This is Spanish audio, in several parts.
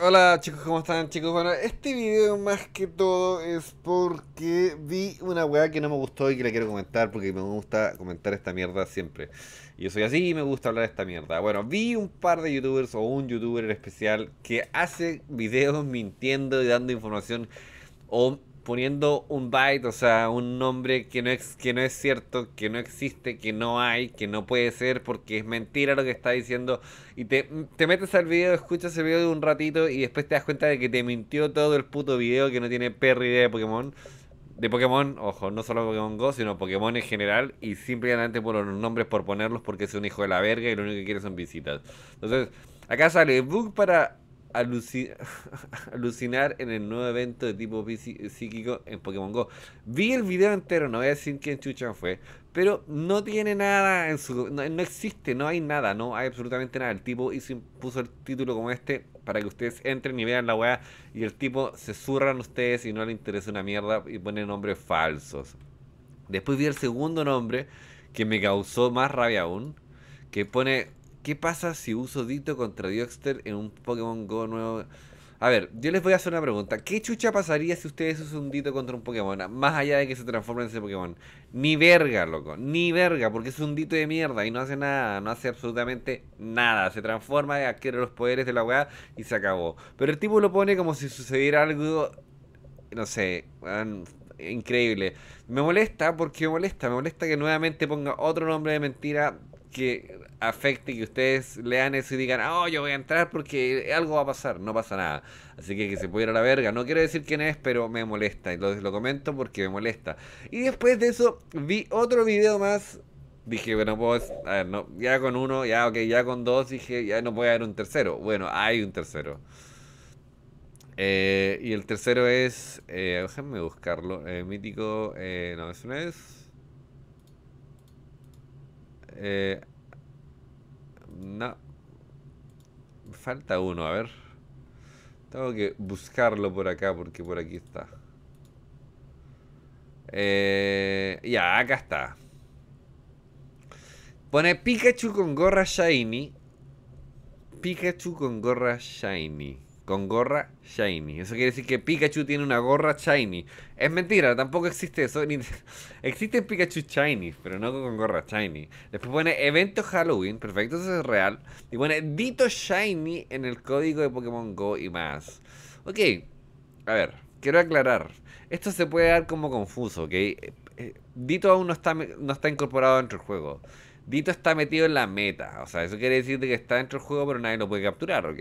Hola chicos, ¿cómo están chicos? Bueno, este video más que todo es porque vi una weá que no me gustó y que la quiero comentar porque me gusta comentar esta mierda siempre. Y yo soy así y me gusta hablar de esta mierda. Bueno, vi un par de youtubers o un youtuber en especial que hace videos mintiendo y dando información o poniendo un byte, o sea, un nombre que no, es, que no es cierto, que no existe, que no hay, que no puede ser, porque es mentira lo que está diciendo. Y te, te metes al video, escuchas el video de un ratito y después te das cuenta de que te mintió todo el puto video, que no tiene perra idea de Pokémon. De Pokémon, ojo, no solo Pokémon Go, sino Pokémon en general, y simplemente por los nombres por ponerlos porque es un hijo de la verga y lo único que quiere son visitas. Entonces, acá sale Bug para alucinar en el nuevo evento de tipo psíquico en Pokémon Go. Vi el video entero, no voy a decir quién chucha fue, pero no tiene nada en su... No, existe, no hay nada, no hay absolutamente nada. El tipo hizo, puso el título como este para que ustedes entren y vean la weá y el tipo se surran ustedes y no le interesa una mierda y pone nombres falsos. Después vi el segundo nombre que me causó más rabia aún, que pone ¿Qué pasa si uso Dito contra Dioxter en un Pokémon Go nuevo? A ver, yo les voy a hacer una pregunta. ¿Qué chucha pasaría si ustedes usan un dito contra un Pokémon? Más allá de que se transforme en ese Pokémon. Ni verga, loco. Ni verga, porque es un dito de mierda y no hace nada. No hace absolutamente nada. Se transforma, adquiere los poderes de la weá y se acabó. Pero el tipo lo pone como si sucediera algo. No sé. increíble. Me molesta porque me molesta. Me molesta que nuevamente ponga otro nombre de mentira que afecte que ustedes lean eso y digan, oh, yo voy a entrar porque algo va a pasar. No pasa nada. Así que que se pudiera la verga. No quiero decir quién es, pero me molesta. Y lo, comento porque me molesta. Y después de eso, vi otro video más. Dije, bueno, pues, a ver, no, ya con uno, ya, ok, ya con dos, dije, ya no puede haber un tercero. Bueno, hay un tercero. Eh, y el tercero es, eh, déjenme buscarlo, eh, mítico, no, eso no es. Eh, no. Falta uno, a ver. Tengo que buscarlo por acá porque por aquí está. Eh, ya, acá está. Pone Pikachu con gorra shiny. Pikachu con gorra shiny con gorra shiny. Eso quiere decir que Pikachu tiene una gorra shiny. Es mentira, tampoco existe eso. Ni... Existen Pikachu shiny, pero no con gorra shiny. Después pone evento Halloween, perfecto, eso es real. Y pone Dito shiny en el código de Pokémon Go y más. Ok, a ver, quiero aclarar. Esto se puede dar como confuso, ¿ok? Eh, dito aún no está, no está incorporado dentro del juego. Dito está metido en la meta, o sea, eso quiere decir que está dentro del juego, pero nadie lo puede capturar, ¿ok?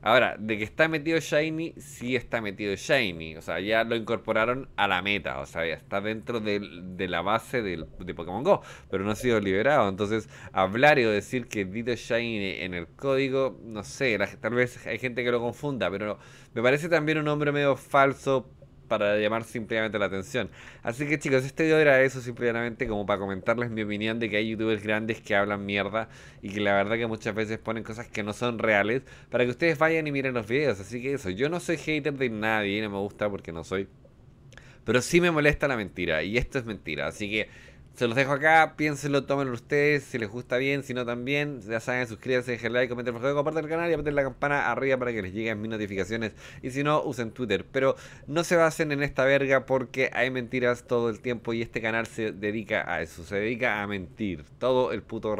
Ahora, de que está metido Shiny, sí está metido Shiny. O sea, ya lo incorporaron a la meta. O sea, ya está dentro de, la base de, de Pokémon Go. Pero no ha sido liberado. Entonces, hablar y decir que Dito Shiny en el código, no sé. tal vez hay gente que lo confunda. Pero me parece también un nombre medio falso para llamar simplemente la atención. Así que chicos, este video era eso simplemente como para comentarles mi opinión de que hay youtubers grandes que hablan mierda y que la verdad que muchas veces ponen cosas que no son reales para que ustedes vayan y miren los videos. Así que eso, yo no soy hater de nadie, no me gusta porque no soy. Pero sí me molesta la mentira y esto es mentira. Así que se los dejo acá, piénsenlo, tómenlo ustedes, si les gusta bien, si no también, ya saben, suscríbanse, dejen like, comenten compartan el canal y apeten la campana arriba para que les lleguen mis notificaciones. Y si no, usen Twitter. Pero no se basen en esta verga porque hay mentiras todo el tiempo y este canal se dedica a eso, se dedica a mentir todo el puto rato.